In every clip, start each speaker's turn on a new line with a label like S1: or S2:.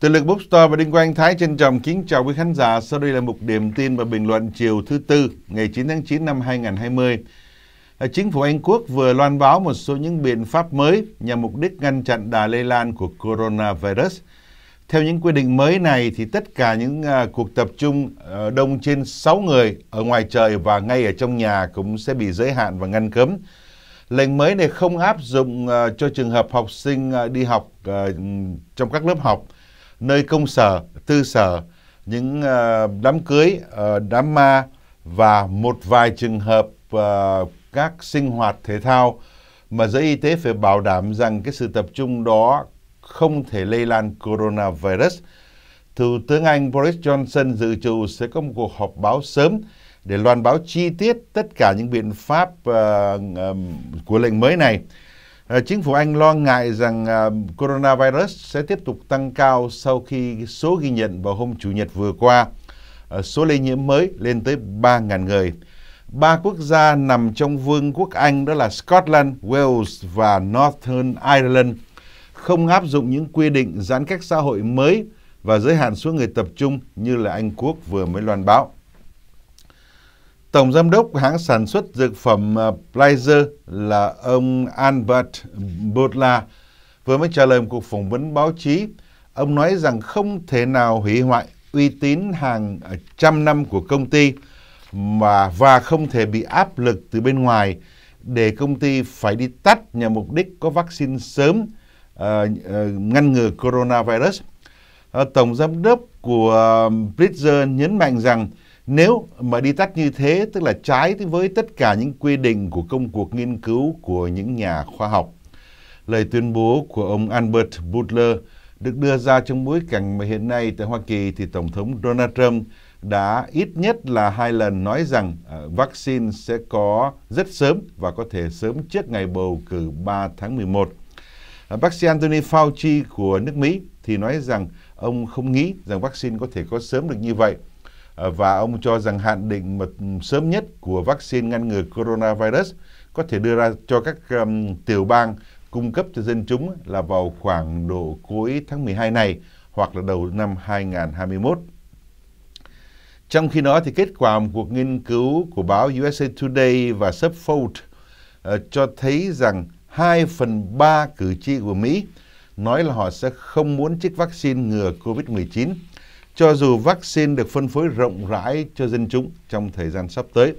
S1: Từ lực Bookstore và Đinh Quang Thái trân trọng kính chào quý khán giả. Sau đây là mục điểm tin và bình luận chiều thứ Tư, ngày 9 tháng 9 năm 2020. À, chính phủ Anh Quốc vừa loan báo một số những biện pháp mới nhằm mục đích ngăn chặn đà lây lan của coronavirus. Theo những quy định mới này thì tất cả những à, cuộc tập trung à, đông trên 6 người ở ngoài trời và ngay ở trong nhà cũng sẽ bị giới hạn và ngăn cấm. Lệnh mới này không áp dụng cho trường hợp học sinh đi học trong các lớp học nơi công sở, tư sở, những ờ, đám cưới, ờ, đám ma và một vài trường hợp ờ, các sinh hoạt thể thao mà giới y tế phải bảo đảm rằng cái sự tập trung đó không thể lây lan coronavirus. Thủ tướng Anh Boris Johnson dự trù sẽ có một cuộc họp báo sớm để loan báo chi tiết tất cả những biện pháp uh, um, của lệnh mới này. Ờ, chính phủ Anh lo ngại rằng ờ, coronavirus sẽ tiếp tục tăng cao sau khi số ghi nhận vào hôm Chủ nhật vừa qua. Ờ, số lây nhiễm mới lên tới 3.000 người. Ba quốc gia nằm trong Vương quốc Anh đó là Scotland, Wales và Northern Ireland không áp dụng những quy định giãn cách xã hội mới và giới hạn số người tập trung như là Anh Quốc vừa mới loan báo. Tổng giám đốc hãng sản xuất dược phẩm à, Pfizer là ông Albert Bourla vừa mới trả lời một cuộc phỏng vấn báo chí. Ông nói rằng không thể nào hủy hoại uy tín hàng trăm năm của công ty mà và không thể bị áp lực từ bên ngoài để công ty phải đi tắt nhằm mục đích có vaccine sớm uh, ngăn ngừa coronavirus. Uh, Tổng giám đốc của Pfizer nhấn mạnh rằng nếu mà đi tắt như thế, tức là trái với tất cả những quy định của công cuộc nghiên cứu của những nhà khoa học. Lời tuyên bố của ông Albert Butler được đưa ra trong bối cảnh mà hiện nay tại Hoa Kỳ thì Tổng thống Donald Trump đã ít nhất là hai lần nói rằng à, vaccine sẽ có rất sớm và có thể sớm trước ngày bầu cử 3 tháng 11. Uh, à, bác sĩ Anthony Fauci của nước Mỹ thì nói rằng ông không nghĩ rằng vaccine có thể có sớm được như vậy Ờ, và ông cho rằng hạn định mà ừ, sớm nhất của vaccine ngăn ngừa coronavirus có thể đưa ra cho các um, tiểu bang cung cấp cho dân chúng là vào khoảng độ cuối tháng 12 này hoặc là đầu năm 2021. Trong khi đó thì kết quả một cuộc nghiên cứu của báo USA Today và Subfold uh, ờ, cho thấy rằng 2 phần 3 cử tri của Mỹ nói là họ sẽ không muốn trích vaccine ngừa COVID-19 cho dù vaccine được phân phối rộng rãi cho dân chúng trong thời gian sắp tới.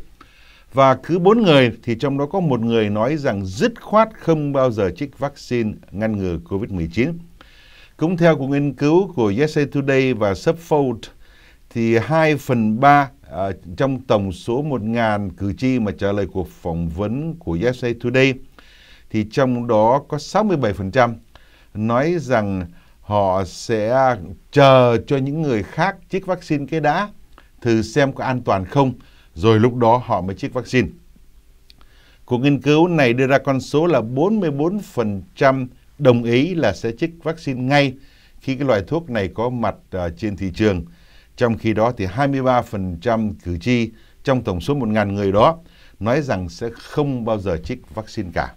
S1: Và cứ 4 người thì trong đó có một người nói rằng dứt khoát không bao giờ trích vaccine ngăn ngừa COVID-19. Cũng theo cuộc nghiên cứu của Yesterday Today và Subfold, thì 2 phần 3 uh, à, trong tổng số 1.000 cử tri mà trả lời cuộc phỏng vấn của Yesterday Today, thì trong đó có 67% nói rằng họ sẽ chờ cho những người khác chích vaccine cái đã thử xem có an toàn không rồi lúc đó họ mới chích vaccine. Cuộc nghiên cứu này đưa ra con số là 44% đồng ý là sẽ chích vaccine ngay khi cái loại thuốc này có mặt à, trên thị trường. Trong khi đó thì 23% cử tri trong tổng số 1.000 người đó nói rằng sẽ không bao giờ chích vaccine cả.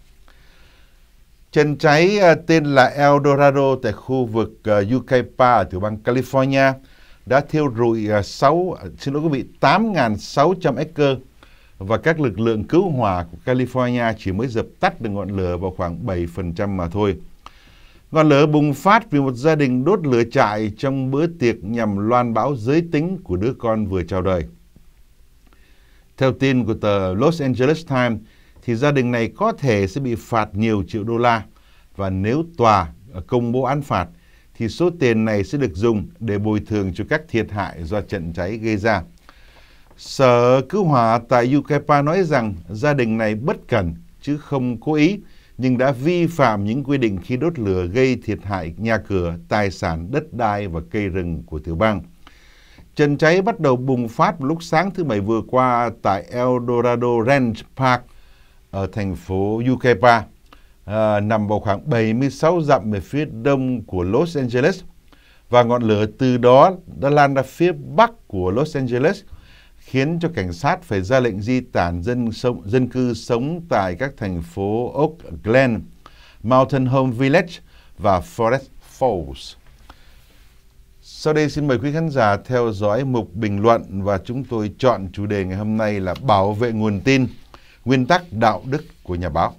S1: Trận cháy ờ, tên là El Dorado tại khu vực Yucaipa ờ, ở tiểu bang California đã thiêu rụi 6, ờ, xin lỗi quý vị, 8.600 acre và các lực lượng cứu hỏa của California chỉ mới dập tắt được ngọn lửa vào khoảng 7% mà thôi. Ngọn lửa bùng phát vì một gia đình đốt lửa trại trong bữa tiệc nhằm loan báo giới tính của đứa con vừa chào đời. Theo tin của tờ Los Angeles Times, thì gia đình này có thể sẽ bị phạt nhiều triệu đô la và nếu tòa à, công bố án phạt thì số tiền này sẽ được dùng để bồi thường cho các thiệt hại do trận cháy gây ra. Sở cứu hỏa tại Yucaipa nói rằng gia đình này bất cẩn chứ không cố ý nhưng đã vi phạm những quy định khi đốt lửa gây thiệt hại nhà cửa, tài sản, đất đai và cây rừng của tiểu bang. Trận cháy bắt đầu bùng phát vào lúc sáng thứ Bảy vừa qua tại Eldorado Ranch Park ở thành phố Yucaipa à, nằm vào khoảng 76 dặm về phía đông của Los Angeles và ngọn lửa từ đó đã lan ra phía bắc của Los Angeles khiến cho cảnh sát phải ra lệnh di tản dân sống, dân cư sống tại các thành phố Oak Glen, Mountain Home Village và Forest Falls. Sau đây xin mời quý khán giả theo dõi mục bình luận và chúng tôi chọn chủ đề ngày hôm nay là bảo vệ nguồn tin nguyên tắc đạo đức của nhà báo.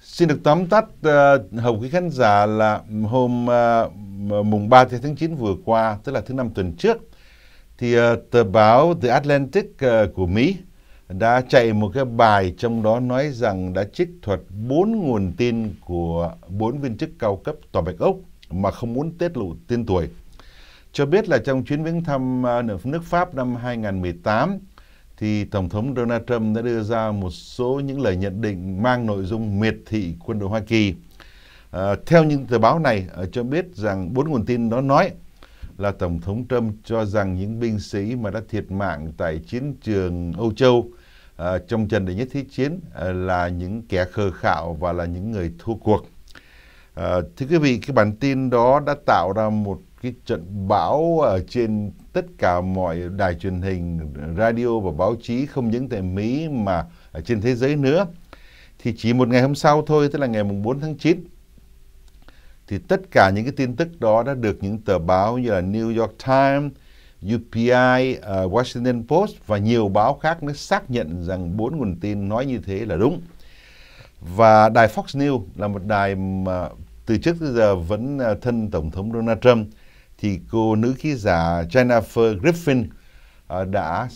S1: Xin được tóm tắt ờ, hầu quý khán giả là hôm ờ, mùng 3 tháng 9 vừa qua, tức là thứ năm tuần trước, thì ờ, tờ báo The Atlantic của Mỹ đã chạy một cái bài trong đó nói rằng đã trích thuật bốn nguồn tin của bốn viên chức cao cấp Tòa Bạch Ốc mà không muốn tiết lộ tên tuổi cho biết là trong chuyến viếng thăm à, nước Pháp năm 2018 thì Tổng thống Donald Trump đã đưa ra một số những lời nhận định mang nội dung miệt thị quân đội Hoa Kỳ. À, theo những tờ báo này à, cho biết rằng bốn nguồn tin đó nói là Tổng thống Trump cho rằng những binh sĩ mà đã thiệt mạng tại chiến trường Âu Châu à, trong trận đệ nhất thế chiến à, là những kẻ khờ khạo và là những người thua cuộc. À, thưa quý vị, cái bản tin đó đã tạo ra một cái trận bão ở trên tất cả mọi đài truyền hình, radio và báo chí không những tại Mỹ mà ở trên thế giới nữa. Thì chỉ một ngày hôm sau thôi, tức là ngày mùng 4 tháng 9 thì tất cả những cái tin tức đó đã được những tờ báo như là New York Times, UPI, uh, ờ, Washington Post và nhiều báo khác nó xác nhận rằng bốn nguồn tin nói như thế là đúng. Và đài Fox News là một đài mà từ trước tới giờ vẫn ờ, thân Tổng thống Donald Trump thì cô nữ ký giả Jennifer Griffin à, đã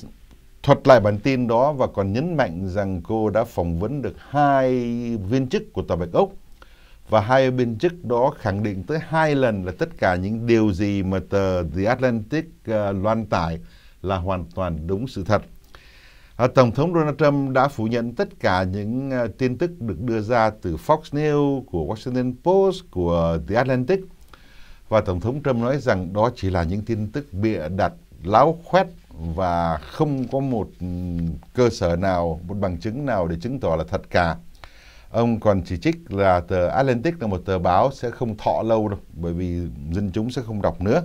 S1: thuật lại bản tin đó và còn nhấn mạnh rằng cô đã phỏng vấn được hai viên chức của Tòa Bạch Ốc và hai viên chức đó khẳng định tới hai lần là tất cả những điều gì mà tờ The Atlantic à, loan tải là hoàn toàn đúng sự thật. À, Tổng thống Donald Trump đã phủ nhận tất cả những tin tức được đưa ra từ Fox News, của Washington Post, của The Atlantic – và Tổng thống Trump nói rằng đó chỉ là những tin tức bịa đặt, láo khoét và không có một ừ, cơ sở nào, một bằng chứng nào để chứng tỏ là thật cả. Ông còn chỉ trích là tờ Atlantic là một tờ báo sẽ không thọ lâu đâu, bởi vì dân chúng sẽ không đọc nữa.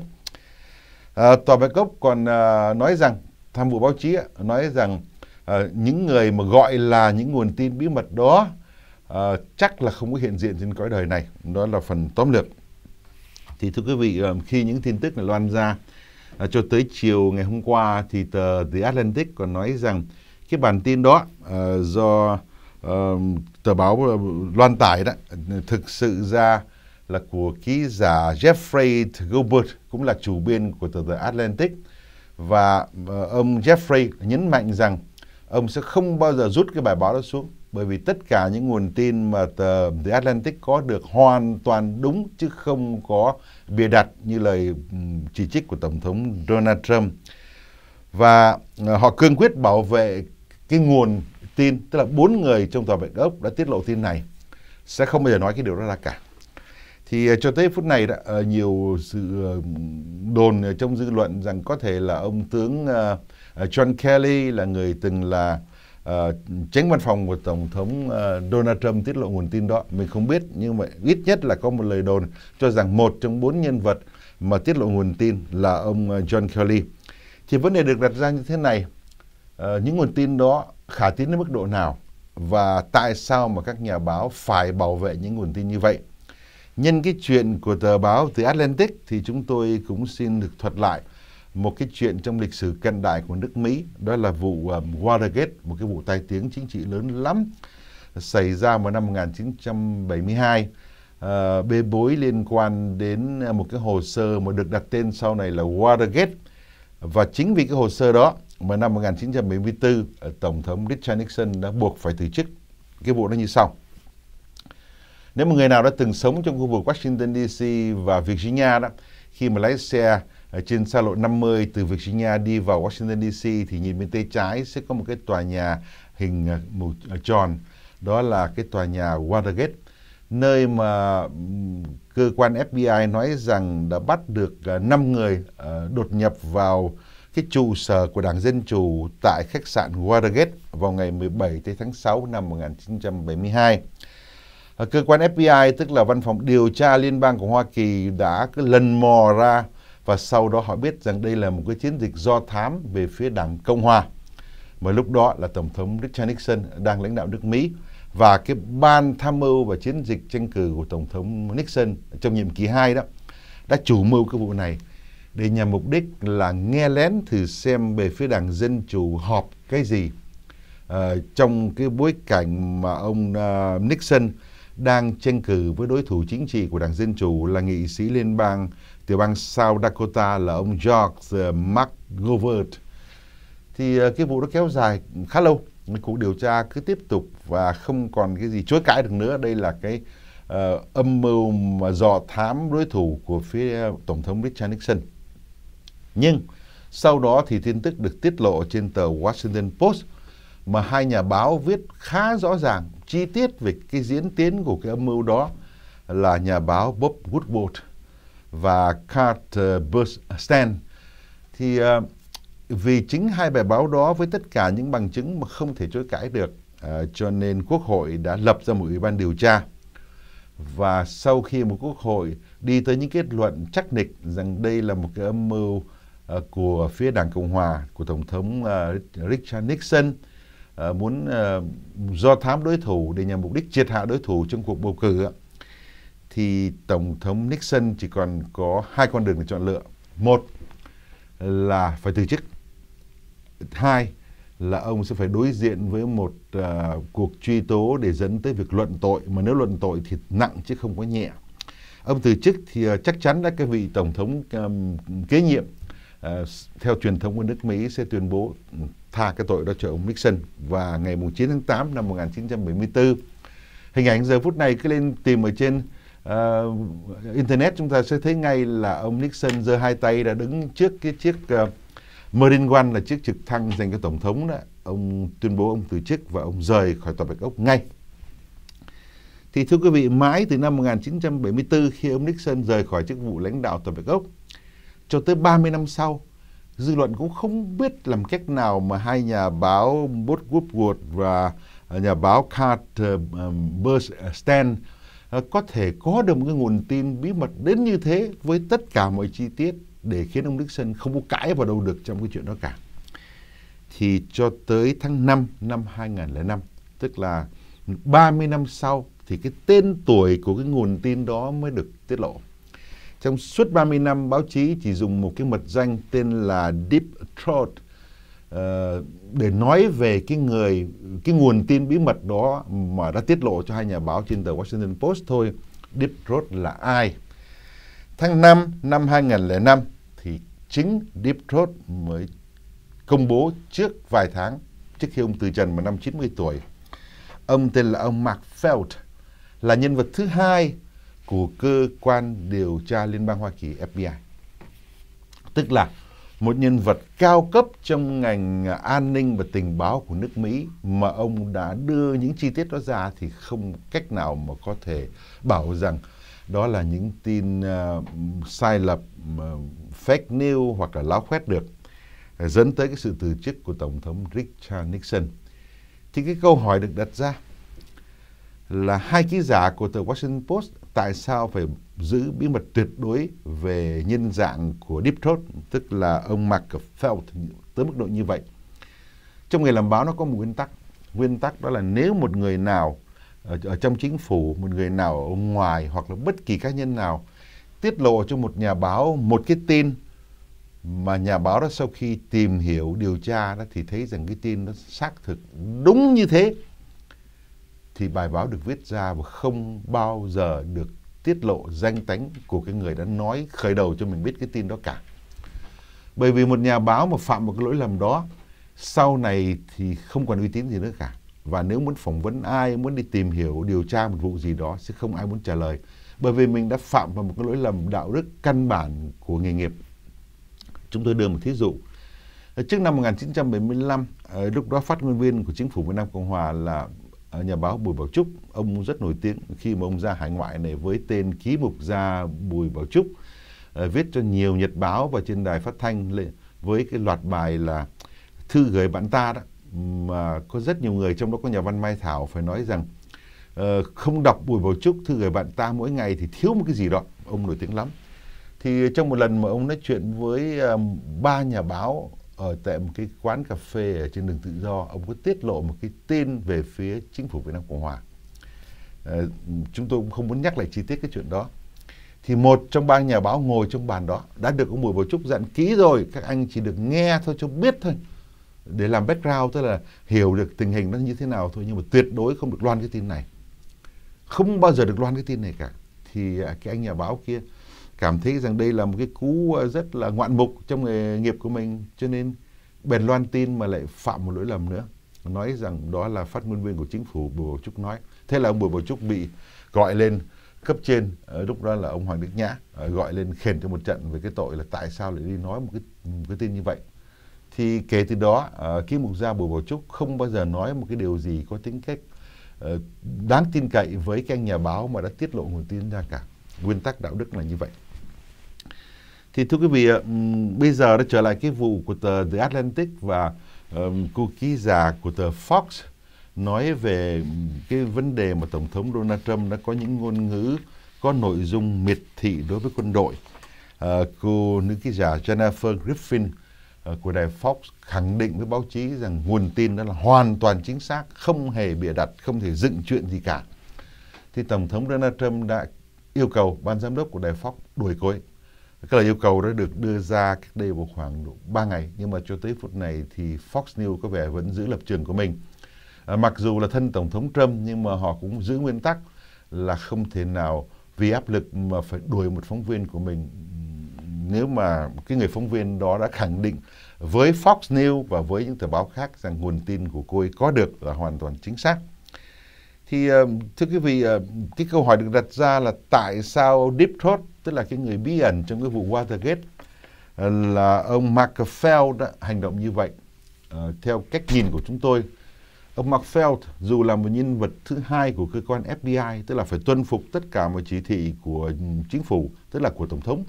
S1: À, Tòa Bạch Cốc còn à, nói rằng, tham vụ báo chí nói rằng à, những người mà gọi là những nguồn tin bí mật đó à, chắc là không có hiện diện trên cõi đời này. Đó là phần tóm lược. Thì thưa quý vị, ờ, khi những tin tức này loan ra, ờ, cho tới chiều ngày hôm qua thì tờ The Atlantic còn nói rằng cái bản tin đó ờ, do tờ báo loan tải đó thực sự ra là của ký giả Jeffrey Gilbert cũng là chủ biên của tờ The Atlantic và ông Jeffrey nhấn mạnh rằng ông sẽ không bao giờ rút cái bài báo đó xuống bởi vì tất cả những nguồn tin mà tờ The Atlantic có được hoàn toàn đúng chứ không có bịa đặt như lời chỉ trích của Tổng thống Donald Trump. Và ờ, họ cương quyết bảo vệ cái nguồn tin, tức là bốn người trong tòa Bạch Ốc đã tiết lộ tin này, sẽ không bao giờ nói cái điều đó ra cả. Thì ờ, cho tới phút này đã ờ, nhiều sự đồn trong dư luận rằng có thể là ông tướng John Kelly là người từng là uh, tránh văn phòng của tổng thống uh, Donald Trump tiết lộ nguồn tin đó mình không biết nhưng mà ít nhất là có một lời đồn cho rằng một trong bốn nhân vật mà tiết lộ nguồn tin là ông ờ, John Kelly thì vấn đề được đặt ra như thế này uh, những nguồn tin đó khả tín đến mức độ nào và tại sao mà các nhà báo phải bảo vệ những nguồn tin như vậy nhân cái chuyện của tờ báo The Atlantic thì chúng tôi cũng xin được thuật lại một cái chuyện trong lịch sử cận đại của nước Mỹ đó là vụ um, Watergate một cái vụ tai tiếng chính trị lớn lắm xảy ra vào năm 1972 à, bê bối liên quan đến à, một cái hồ sơ mà được đặt tên sau này là Watergate và chính vì cái hồ sơ đó mà năm 1974 à, tổng thống Richard Nixon đã buộc phải từ chức cái vụ nó như sau nếu một người nào đã từng sống trong khu vực Washington DC và Virginia đó khi mà lái xe trên xa lộ 50 từ Virginia đi vào Washington DC thì nhìn bên tay trái sẽ có một cái tòa nhà hình à, màu tròn đó là cái tòa nhà Watergate nơi mà cơ quan FBI nói rằng đã bắt được 5 à, người à, đột nhập vào cái trụ sở của Đảng Dân Chủ tại khách sạn Watergate vào ngày 17 tháng 6 năm 1972. Ờ, cơ quan FBI, tức là Văn phòng Điều tra Liên bang của Hoa Kỳ đã lần mò ra và sau đó họ biết rằng đây là một cái chiến dịch do thám về phía đảng Cộng Hòa. Mà lúc đó là Tổng thống Richard Nixon đang lãnh đạo nước Mỹ và cái ban tham mưu và chiến dịch tranh cử của Tổng thống Nixon trong nhiệm kỳ 2 đó đã chủ mưu cái vụ này để nhằm mục đích là nghe lén thử xem về phía đảng Dân Chủ họp cái gì uh, trong cái bối cảnh mà ông uh, Nixon đang tranh cử với đối thủ chính trị của đảng Dân Chủ là nghị sĩ liên bang tiểu bang South Dakota là ông George ờ, McGovern thì ờ, cái vụ đó kéo dài khá lâu cái cuộc điều tra cứ tiếp tục và không còn cái gì chối cãi được nữa đây là cái uh, âm mưu mà dò thám đối thủ của phía tổng thống Richard Nixon nhưng sau đó thì tin tức được tiết lộ trên tờ Washington Post mà hai nhà báo viết khá rõ ràng chi tiết về cái diễn tiến của cái âm mưu đó là nhà báo Bob Woodward và Cart ờ, Bus à, Thì ờ, vì chính hai bài báo đó với tất cả những bằng chứng mà không thể chối cãi được, ờ, cho nên Quốc hội đã lập ra một ủy ban điều tra. Và sau khi một quốc hội đi tới những kết luận chắc nịch rằng đây là một cái âm mưu của phía Đảng Cộng Hòa của Tổng thống Richard Nixon muốn do thám đối thủ để nhằm mục đích triệt hạ đối thủ trong cuộc bầu cử thì Tổng thống Nixon chỉ còn có hai con đường để chọn lựa. Một là phải từ chức. Hai là ông sẽ phải đối diện với một uh, cuộc truy tố để dẫn tới việc luận tội. Mà nếu luận tội thì nặng chứ không có nhẹ. Ông từ chức thì uh, chắc chắn là cái vị Tổng thống um, kế nhiệm uh, theo truyền thống của nước Mỹ sẽ tuyên bố tha cái tội đó cho ông Nixon. Và ngày 9 tháng 8 năm 1974, hình ảnh giờ phút này cứ lên tìm ở trên uh, internet chúng ta sẽ thấy ngay là ông Nixon giơ hai tay đã đứng trước cái chiếc uh, Marine One là chiếc trực thăng dành cho tổng thống đó ông tuyên bố ông từ chức và ông rời khỏi tòa bạch ốc ngay thì thưa quý vị mãi từ năm 1974 khi ông Nixon rời khỏi chức vụ lãnh đạo tòa bạch ốc cho tới 30 năm sau dư luận cũng không biết làm cách nào mà hai nhà báo Bob Woodward và ờ, nhà báo Carter Burstein Ờ, có thể có được một cái nguồn tin bí mật đến như thế với tất cả mọi chi tiết để khiến ông Nixon không có cãi vào đâu được trong cái chuyện đó cả. Thì cho tới tháng 5 năm 2005, tức là 30 năm sau thì cái tên tuổi của cái nguồn tin đó mới được tiết lộ. Trong suốt 30 năm, báo chí chỉ dùng một cái mật danh tên là Deep Throat Ờ, để nói về cái người cái nguồn tin bí mật đó mà đã tiết lộ cho hai nhà báo trên tờ Washington Post thôi Deep Throat là ai tháng 5 năm 2005 thì chính Deep Throat mới công bố trước vài tháng trước khi ông từ trần vào năm 90 tuổi ông tên là ông Mark Felt là nhân vật thứ hai của cơ quan điều tra liên bang Hoa Kỳ FBI tức là một nhân vật cao cấp trong ngành an ninh và tình báo của nước Mỹ mà ông đã đưa những chi tiết đó ra thì không cách nào mà có thể bảo rằng đó là những tin uh, sai lập uh, ờ, fake news hoặc là láo khoét được uh, dẫn tới cái sự từ chức của tổng thống Richard Nixon. Thì cái câu hỏi được đặt ra là hai ký giả của tờ Washington Post tại sao phải giữ bí mật tuyệt đối về nhân dạng của Deep Throat, tức là ông Macfeld tới mức độ như vậy. Trong nghề làm báo nó có một nguyên tắc. Nguyên tắc đó là nếu một người nào ở trong chính phủ, một người nào ở ngoài hoặc là bất kỳ cá nhân nào tiết lộ cho một nhà báo một cái tin mà nhà báo đó sau khi tìm hiểu điều tra đó thì thấy rằng cái tin nó xác thực đúng như thế thì bài báo được viết ra và không bao giờ được tiết lộ danh tánh của cái người đã nói khởi đầu cho mình biết cái tin đó cả. Bởi vì một nhà báo mà phạm một cái lỗi lầm đó, sau này thì không còn uy tín gì nữa cả. Và nếu muốn phỏng vấn ai, muốn đi tìm hiểu, điều tra một vụ gì đó sẽ không ai muốn trả lời. Bởi vì mình đã phạm vào một cái lỗi lầm đạo đức căn bản của nghề nghiệp. Chúng tôi đưa một thí dụ. Trước năm 1975, ờ, lúc đó phát ngôn viên của chính phủ Việt Nam Cộng Hòa là Ờ, nhà báo Bùi Bảo Trúc ông rất nổi tiếng khi mà ông ra hải ngoại này với tên ký mục gia Bùi Bảo Trúc ờ, viết cho nhiều nhật báo và trên đài phát thanh với cái loạt bài là thư gửi bạn ta đó mà có rất nhiều người trong đó có nhà văn Mai Thảo phải nói rằng ờ, không đọc Bùi Bảo Trúc thư gửi bạn ta mỗi ngày thì thiếu một cái gì đó ông nổi tiếng lắm thì trong một lần mà ông nói chuyện với ba nhà báo ở tại một cái quán cà phê ở trên đường tự do ông có tiết lộ một cái tin về phía chính phủ Việt Nam Cộng Hòa à, chúng tôi cũng không muốn nhắc lại chi tiết cái chuyện đó thì một trong ba nhà báo ngồi trong bàn đó đã được ông Bùi Bảo Trúc dặn kỹ rồi các anh chỉ được nghe thôi cho biết thôi để làm background tức là hiểu được tình hình nó như thế nào thôi nhưng mà tuyệt đối không được loan cái tin này không bao giờ được loan cái tin này cả thì à, cái anh nhà báo kia cảm thấy rằng đây là một cái cú ờ, rất là ngoạn mục trong nghề nghiệp của mình cho nên bèn loan tin mà lại phạm một lỗi lầm nữa nói rằng đó là phát ngôn viên của chính phủ Bùi Bảo Trúc nói thế là ông Bùi Bảo Trúc bị gọi lên cấp trên ờ, lúc đó là ông Hoàng Đức Nhã ờ, gọi lên khiển cho một trận về cái tội là tại sao lại đi nói một cái, một cái tin như vậy thì kể từ đó cái mục gia Bùi Bảo Trúc không bao giờ nói một cái điều gì có tính cách đáng tin cậy với các nhà báo mà đã tiết lộ nguồn tin ra cả nguyên tắc đạo đức là như vậy thì thưa quý vị, bây giờ đã trở lại cái vụ của tờ The Atlantic và um, cô ký giả của tờ Fox nói về cái vấn đề mà Tổng thống Donald Trump đã có những ngôn ngữ có nội dung miệt thị đối với quân đội. À, cô nữ ký giả Jennifer Griffin uh, của đài Fox khẳng định với báo chí rằng nguồn tin đó là hoàn toàn chính xác, không hề bịa đặt, không thể dựng chuyện gì cả. Thì Tổng thống Donald Trump đã yêu cầu ban giám đốc của đài Fox đuổi cô ấy cái lời yêu cầu đó được đưa ra cách đây vào khoảng 3 ngày nhưng mà cho tới phút này thì Fox News có vẻ vẫn giữ lập trường của mình. À, mặc dù là thân tổng thống Trump nhưng mà họ cũng giữ nguyên tắc là không thể nào vì áp lực mà phải đuổi một phóng viên của mình nếu mà cái người phóng viên đó đã khẳng định với Fox News và với những tờ báo khác rằng nguồn tin của cô ấy có được là hoàn toàn chính xác thì ờ, thưa quý vị ờ, cái câu hỏi được đặt ra là tại sao Deep Throat tức là cái người bí ẩn trong cái vụ Watergate ờ, là ông MacPhail đã hành động như vậy theo cách nhìn của chúng tôi ông MacPhail dù là một nhân vật thứ hai của cơ quan FBI tức là phải tuân phục tất cả mọi chỉ thị của chính phủ tức là của tổng thống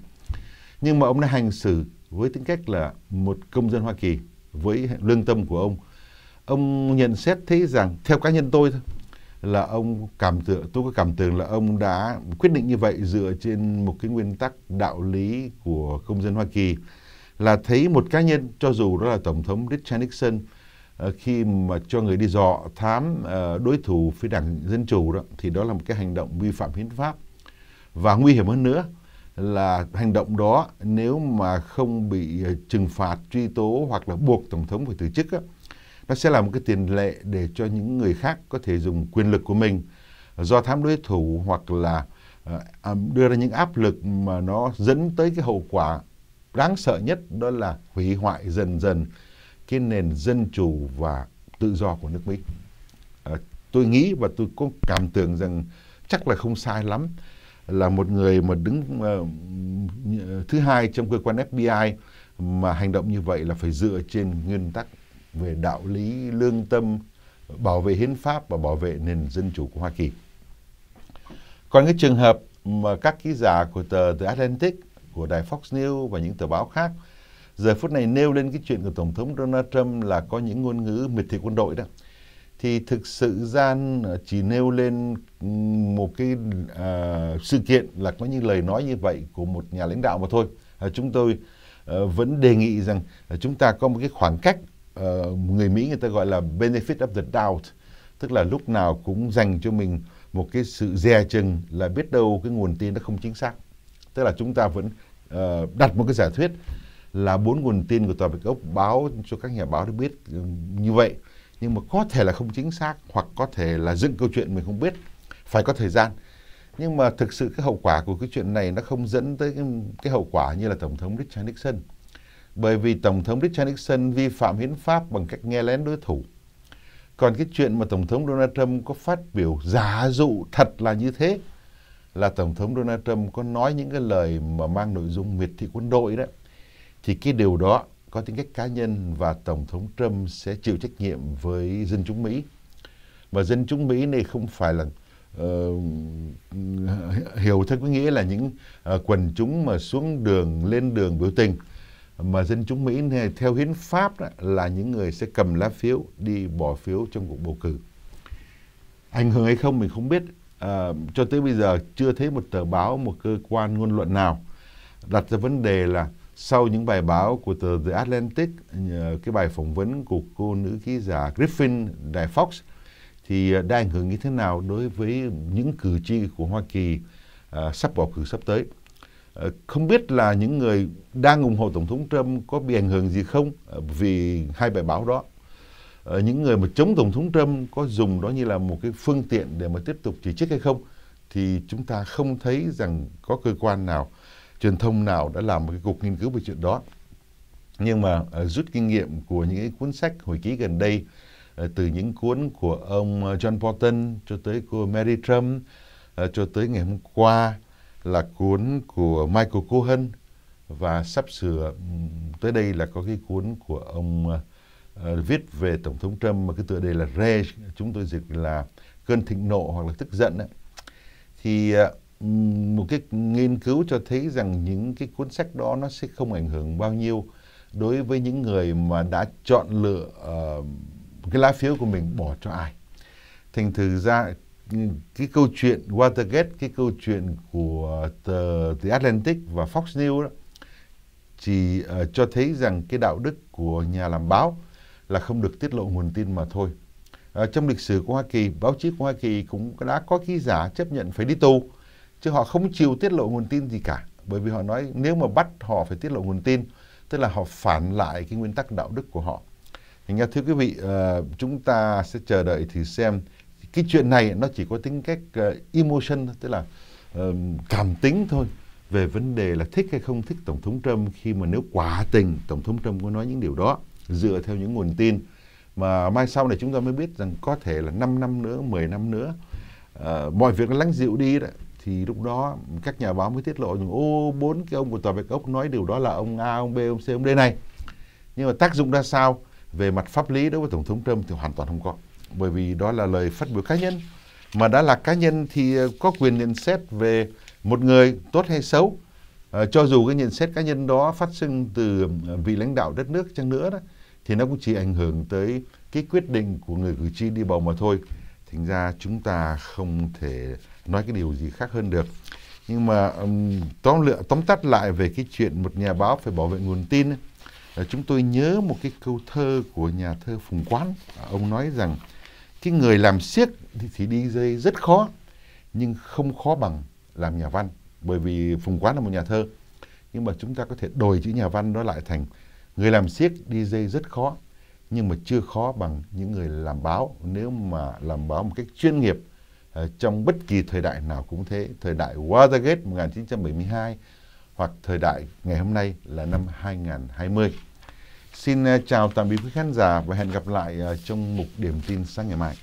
S1: nhưng mà ông đã hành xử với tính cách là một công dân Hoa Kỳ với lương tâm của ông ông nhận xét thấy rằng theo cá nhân tôi thôi là ông cảm tưởng tôi có cảm tưởng là ông đã quyết định như vậy dựa trên một cái nguyên tắc đạo lý của công dân Hoa Kỳ là thấy một cá nhân cho dù đó là tổng thống Richard Nixon ờ, khi mà cho người đi dọ thám ờ, đối thủ phía đảng dân chủ đó thì đó là một cái hành động vi phạm hiến pháp và nguy hiểm hơn nữa là hành động đó nếu mà không bị ờ, trừng phạt truy tố hoặc là buộc tổng thống phải từ chức á, nó sẽ là một cái tiền lệ để cho những người khác có thể dùng quyền lực của mình do thám đối thủ hoặc là ờ, à, đưa ra những áp lực mà nó dẫn tới cái hậu quả đáng sợ nhất đó là hủy hoại dần dần cái nền dân chủ và tự do của nước Mỹ. Ờ, tôi nghĩ và tôi có cảm tưởng rằng chắc là không sai lắm là một người mà đứng ờ, thứ hai trong cơ quan FBI mà hành động như vậy là phải dựa trên nguyên tắc về đạo lý lương tâm bảo vệ hiến pháp và bảo vệ nền dân chủ của Hoa Kỳ. Còn cái trường hợp mà các ký giả của tờ The Atlantic, của đài Fox News và những tờ báo khác giờ phút này nêu lên cái chuyện của Tổng thống Donald Trump là có những ngôn ngữ miệt thị quân đội đó thì thực sự Gian à, chỉ nêu lên một cái uh, sự kiện là có những lời nói như vậy của một nhà lãnh đạo mà thôi. Uh, chúng tôi uh, vẫn đề nghị rằng uh, chúng ta có một cái khoảng cách Ờ, người Mỹ người ta gọi là benefit of the doubt tức là lúc nào cũng dành cho mình một cái sự dè chừng là biết đâu cái nguồn tin nó không chính xác tức là chúng ta vẫn uh, đặt một cái giả thuyết là bốn nguồn tin của tòa bạch ốc báo cho các nhà báo được biết ừ, như vậy nhưng mà có thể là không chính xác hoặc có thể là dựng câu chuyện mình không biết phải có thời gian nhưng mà thực sự cái hậu quả của cái chuyện này nó không dẫn tới cái, cái hậu quả như là tổng thống Richard Nixon bởi vì Tổng thống Richard Nixon vi phạm hiến pháp bằng cách nghe lén đối thủ. Còn cái chuyện mà Tổng thống Donald Trump có phát biểu giả dụ thật là như thế là Tổng thống Donald Trump có nói những cái lời mà mang nội dung miệt thị quân đội đó thì cái điều đó có tính cách cá nhân và Tổng thống Trump sẽ chịu trách nhiệm với dân chúng Mỹ. Và dân chúng Mỹ này không phải là uh, hiểu theo cái nghĩa là những uh, quần chúng mà xuống đường, lên đường biểu tình mà dân chúng Mỹ theo hiến pháp đó, là những người sẽ cầm lá phiếu đi bỏ phiếu trong cuộc bầu cử ảnh hưởng hay không mình không biết à, cho tới bây giờ chưa thấy một tờ báo một cơ quan ngôn luận nào đặt ra vấn đề là sau những bài báo của tờ The Atlantic cái bài phỏng vấn của cô nữ ký giả Griffin đài Fox thì à, đã ảnh hưởng như thế nào đối với những cử tri của Hoa Kỳ à, sắp bầu cử sắp tới Ờ, không biết là những người đang ủng hộ tổng thống Trump có bị ảnh hưởng gì không ờ, vì hai bài báo đó ờ, những người mà chống tổng thống Trump có dùng đó như là một cái phương tiện để mà tiếp tục chỉ trích hay không thì chúng ta không thấy rằng có cơ quan nào truyền thông nào đã làm một cái cuộc nghiên cứu về chuyện đó nhưng mà rút kinh nghiệm của những cái cuốn sách hồi ký gần đây từ những cuốn của ông John Bolton cho tới cô Mary Trump cho tới ngày hôm qua là cuốn của Michael Cohen và sắp sửa tới đây là có cái cuốn của ông uh, viết về tổng thống Trump mà cái tựa đề là rage chúng tôi dịch là cơn thịnh nộ hoặc là tức giận ấy. thì uh, một cái nghiên cứu cho thấy rằng những cái cuốn sách đó nó sẽ không ảnh hưởng bao nhiêu đối với những người mà đã chọn lựa uh, cái lá phiếu của mình bỏ cho ai thành thử ra cái câu chuyện Watergate, cái câu chuyện của tờ The Atlantic và Fox News đó, chỉ uh, cho thấy rằng cái đạo đức của nhà làm báo là không được tiết lộ nguồn tin mà thôi. Uh, trong lịch sử của Hoa Kỳ, báo chí của Hoa Kỳ cũng đã có ký giả chấp nhận phải đi tù, chứ họ không chịu tiết lộ nguồn tin gì cả. Bởi vì họ nói nếu mà bắt họ phải tiết lộ nguồn tin, tức là họ phản lại cái nguyên tắc đạo đức của họ. Thành ra thưa quý vị, uh, chúng ta sẽ chờ đợi thì xem cái chuyện này nó chỉ có tính cách uh, emotion tức là uh, cảm tính thôi về vấn đề là thích hay không thích tổng thống trump khi mà nếu quả tình tổng thống trump có nói những điều đó dựa theo những nguồn tin mà mai sau này chúng ta mới biết rằng có thể là 5 năm nữa 10 năm nữa uh, mọi việc nó lắng dịu đi đó thì lúc đó các nhà báo mới tiết lộ rằng ô bốn cái ông của tòa bạch ốc nói điều đó là ông a ông b ông c ông d này nhưng mà tác dụng ra sao về mặt pháp lý đối với tổng thống trump thì hoàn toàn không có bởi vì đó là lời phát biểu cá nhân mà đã là cá nhân thì ờ, có quyền nhận xét về một người tốt hay xấu à, cho dù cái nhận xét cá nhân đó phát sinh từ ờ, vị lãnh đạo đất nước chăng nữa đó thì nó cũng chỉ ảnh hưởng tới cái quyết định của người cử tri đi bầu mà thôi thành ra chúng ta không thể nói cái điều gì khác hơn được nhưng mà um, tóm lựa tóm tắt lại về cái chuyện một nhà báo phải bảo vệ nguồn tin chúng tôi nhớ một cái câu thơ của nhà thơ Phùng Quán ông nói rằng cái người làm siếc thì, thì đi dây rất khó nhưng không khó bằng làm nhà văn bởi vì phùng quán là một nhà thơ nhưng mà chúng ta có thể đổi chữ nhà văn đó lại thành người làm siếc đi dây rất khó nhưng mà chưa khó bằng những người làm báo nếu mà làm báo một cách chuyên nghiệp uh, trong bất kỳ thời đại nào cũng thế thời đại Watergate 1972 hoặc thời đại ngày hôm nay là năm 2020 Xin ờ, chào tạm biệt quý khán giả và hẹn gặp lại ờ, trong mục điểm tin sáng ngày mai.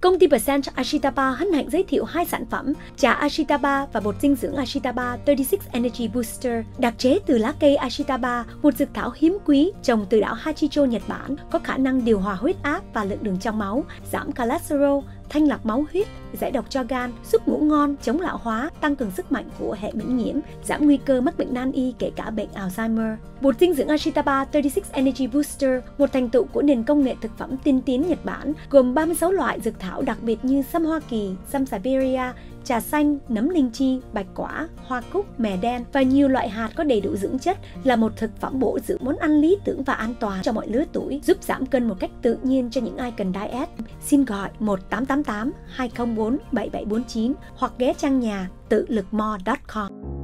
S1: Công ty Percent Ashitaba hân hạnh giới thiệu hai sản phẩm trà Ashitaba và bột dinh dưỡng Ashitaba 36 Energy Booster đặc chế từ lá cây Ashitaba, một dược thảo hiếm quý trồng từ đảo Hachicho, Nhật Bản, có khả năng điều hòa huyết áp và lượng đường trong máu, giảm cholesterol, thanh lọc máu huyết, giải độc cho gan, giúp ngủ ngon, chống lão hóa, tăng cường sức mạnh của hệ miễn nhiễm, giảm nguy cơ mắc bệnh nan y kể cả bệnh Alzheimer. Bột dinh dưỡng Ashitaba 36 Energy Booster, một thành tựu của nền công nghệ thực phẩm tiên tiến Nhật Bản, gồm 36 loại dược thảo đặc biệt như sâm Hoa Kỳ, sâm Siberia, trà xanh, nấm linh chi, bạch quả, hoa cúc, mè đen và nhiều loại hạt có đầy đủ dưỡng chất là một thực phẩm bổ dưỡng muốn ăn lý tưởng và an toàn cho mọi lứa tuổi, giúp giảm cân một cách tự nhiên cho những ai cần diet. Xin gọi 1888 204 7749 hoặc ghé trang nhà tự lực mo.com.